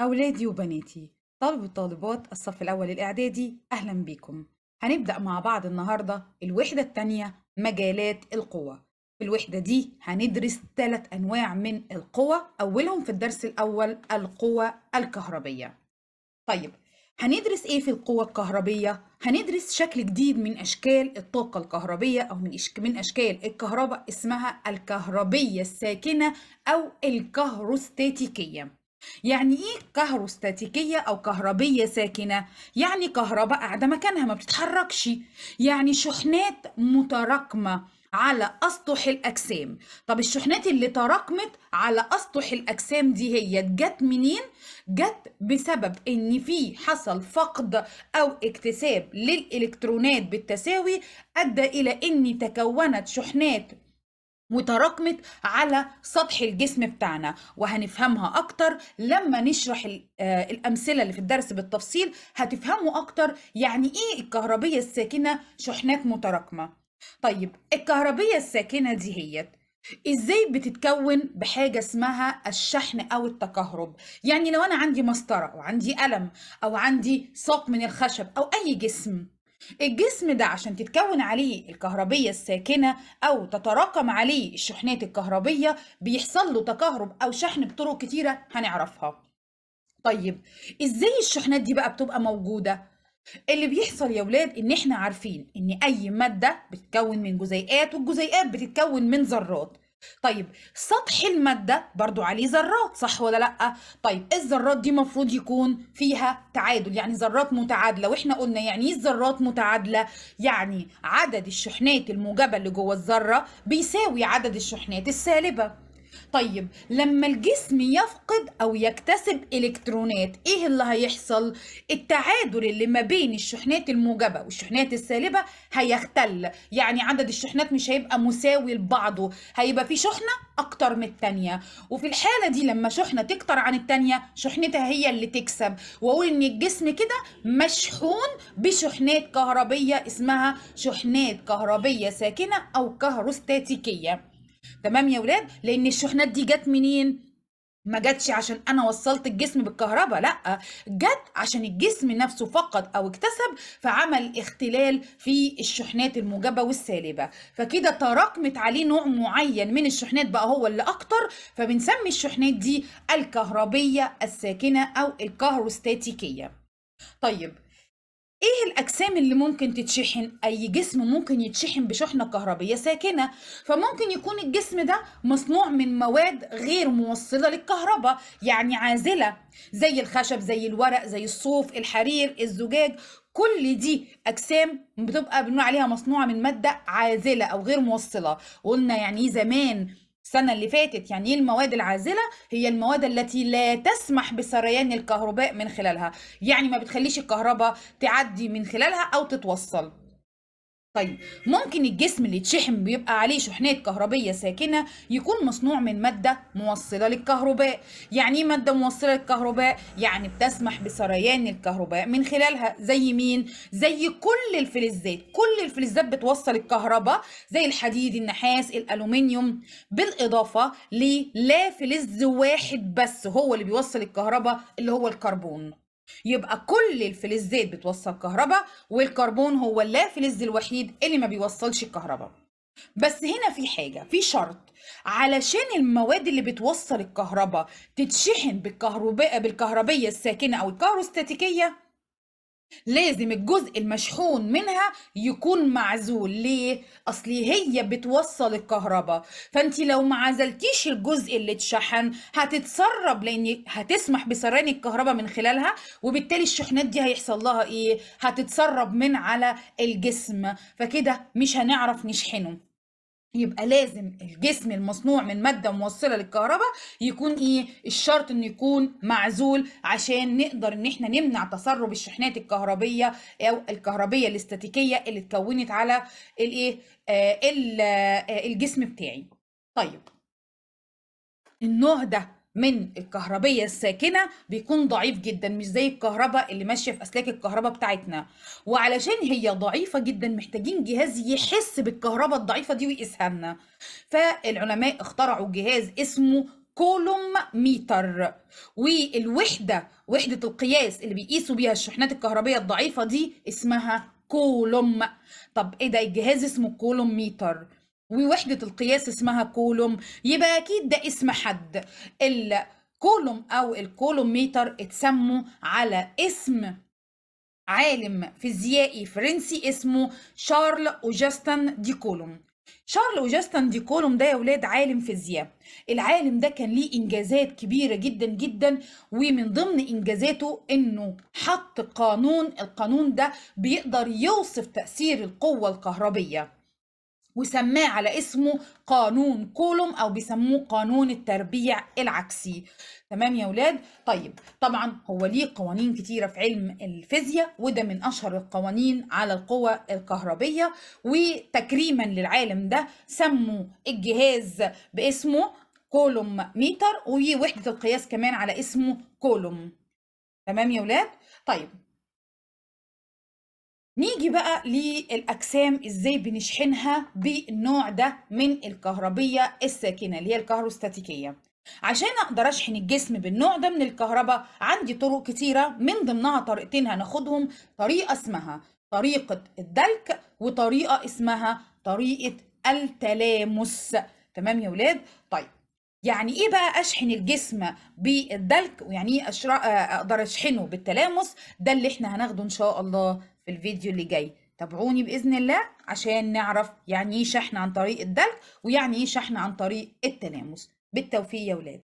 أولادي وبناتي طالب وطالبات الصف الأول الإعدادي أهلا بيكم هنبدأ مع بعض النهاردة الوحدة الثانية مجالات القوة في الوحدة دي هندرس ثلاث أنواع من القوى أولهم في الدرس الأول القوى الكهربية طيب هندرس إيه في القوى الكهربية؟ هندرس شكل جديد من أشكال الطاقة الكهربية أو من, إشك... من أشكال الكهرباء اسمها الكهربية الساكنة أو الكهروستاتيكية يعني ايه كهروستاتيكيه او كهربيه ساكنه يعني كهرباء قاعده مكانها ما بتتحركش يعني شحنات متراكمه على اسطح الاجسام طب الشحنات اللي تراكمت على اسطح الاجسام دي هي جت منين جت بسبب ان في حصل فقد او اكتساب للالكترونات بالتساوي ادى الى ان تكونت شحنات متراكمة على سطح الجسم بتاعنا وهنفهمها أكتر لما نشرح آه، الأمثلة اللي في الدرس بالتفصيل هتفهموا أكتر يعني إيه الكهربية الساكنة شحنات متراكمة طيب الكهربية الساكنة دي هي ازاي بتتكون بحاجة اسمها الشحن او التكهرب يعني لو انا عندي مسطرة وعندي قلم او عندي ساق من الخشب او اي جسم الجسم ده عشان تتكون عليه الكهربية الساكنة أو تتراكم عليه الشحنات الكهربية بيحصل له تكهرب أو شحن بطرق كتيرة هنعرفها طيب إزاي الشحنات دي بقى بتبقى موجودة؟ اللي بيحصل يا ولاد إن إحنا عارفين إن أي مادة بتتكون من جزيئات والجزيئات بتتكون من ذرات طيب سطح المادة برضو عليه ذرات صح ولا لأ؟ طيب الذرات دي مفروض يكون فيها تعادل يعني ذرات متعادلة وإحنا قلنا يعني إيه الذرات متعادلة؟ يعني عدد الشحنات الموجبة اللي جوه الذرة بيساوي عدد الشحنات السالبة طيب لما الجسم يفقد او يكتسب الكترونات ايه اللي هيحصل التعادل اللي ما بين الشحنات الموجبه والشحنات السالبه هيختل يعني عدد الشحنات مش هيبقى مساوي لبعضه هيبقى في شحنه اكتر من التانيه وفي الحاله دي لما شحنه تكتر عن التانيه شحنتها هي اللي تكسب واقول ان الجسم كده مشحون بشحنات كهربيه اسمها شحنات كهربيه ساكنه او كهروستاتيكيه تمام يا ولاد لان الشحنات دي جت منين ما جاتش عشان انا وصلت الجسم بالكهرباء لا جت عشان الجسم نفسه فقد او اكتسب فعمل اختلال في الشحنات الموجبه والسالبه فكده تراكمت عليه نوع معين من الشحنات بقى هو اللي اكتر فبنسمي الشحنات دي الكهربيه الساكنه او الكهروستاتيكيه طيب ايه الاجسام اللي ممكن تتشحن اي جسم ممكن يتشحن بشحنه كهربيه ساكنه فممكن يكون الجسم ده مصنوع من مواد غير موصله للكهرباء يعني عازله زي الخشب زي الورق زي الصوف الحرير الزجاج كل دي اجسام بتبقى بنقول عليها مصنوعه من ماده عازله او غير موصله قلنا يعني إيه زمان السنة اللي فاتت يعني ايه المواد العازلة هي المواد التي لا تسمح بسريان الكهرباء من خلالها يعني ما بتخليش الكهرباء تعدي من خلالها أو تتوصل طيب ممكن الجسم اللي يتشحن بيبقى عليه شحنات كهربية ساكنة يكون مصنوع من مادة موصلة للكهرباء يعني ايه مادة موصلة للكهرباء يعني بتسمح بسريان الكهرباء من خلالها زي مين زي كل الفلزات كل الفلزات بتوصل الكهرباء زي الحديد النحاس الألومنيوم بالإضافة للا فلز واحد بس هو اللي بيوصل الكهرباء اللي هو الكربون يبقى كل الفلزات بتوصل كهرباء والكربون هو اللافلز الوحيد اللي ما بيوصلش الكهرباء بس هنا في حاجة في شرط علشان المواد اللي بتوصل الكهرباء تتشحن بالكهرباء بالكهربية الساكنة أو الكهروستاتيكية لازم الجزء المشحون منها يكون معزول ليه اصل هي بتوصل الكهرباء فانت لو ما عزلتيش الجزء اللي اتشحن هتتسرب لان هتسمح بسران الكهرباء من خلالها وبالتالي الشحنات دي هيحصل لها ايه هتتسرب من على الجسم فكده مش هنعرف نشحنه يبقى لازم الجسم المصنوع من مادة موصلة للكهرباء يكون ايه الشرط انه يكون معزول عشان نقدر ان احنا نمنع تسرب الشحنات الكهربية او الكهربية الاستاتيكية اللي اتكونت على الايه آه،, آه الجسم بتاعي طيب النوع ده من الكهربية الساكنة بيكون ضعيف جدا مش زي الكهرباء اللي ماشية في أسلاك الكهرباء بتاعتنا وعلشان هي ضعيفة جدا محتاجين جهاز يحس بالكهرباء الضعيفة دي ويقيسها لنا فالعلماء اخترعوا جهاز اسمه كولوم ميتر والوحده وحده القياس اللي بيقيسوا بيها الشحنات الكهربيه الضعيفه دي اسمها كولوم طب ايه ده الجهاز اسمه كولوم ميتر ووحدة القياس اسمها كولوم يبقى أكيد ده اسم حد الكولوم أو الكولوميتر اتسموا على اسم عالم فيزيائي فرنسي اسمه شارل أوجستن دي كولوم شارل أوجستن دي كولوم ده يا ولاد عالم فيزياء العالم ده كان ليه إنجازات كبيرة جدا جدا ومن ضمن إنجازاته إنه حط قانون القانون ده بيقدر يوصف تأثير القوة الكهربية وسماه على اسمه قانون كولوم او بيسموه قانون التربيع العكسي تمام يا ولاد طيب طبعا هو ليه قوانين كتيره في علم الفيزياء وده من اشهر القوانين على القوى الكهربيه وتكريما للعالم ده سموا الجهاز باسمه كولوم ميتر ووحده القياس كمان على اسمه كولوم تمام يا ولاد طيب نيجي بقى للأجسام إزاي بنشحنها بالنوع ده من الكهربية الساكنة اللي هي الكهروستاتيكية عشان أقدر أشحن الجسم بالنوع ده من الكهرباء عندي طرق كتيرة من ضمنها طريقتين هناخدهم طريقة اسمها طريقة الدلك وطريقة اسمها طريقة التلامس تمام يا ولاد؟ طيب يعني ايه بقى اشحن الجسم بالدلك ويعني ايه آه، اقدر اشحنه بالتلامس ده اللي احنا هناخده ان شاء الله في الفيديو اللي جاي تابعوني باذن الله عشان نعرف يعني ايه شحن عن طريق الدلك ويعني ايه شحن عن طريق التلامس بالتوفيق يا ولاد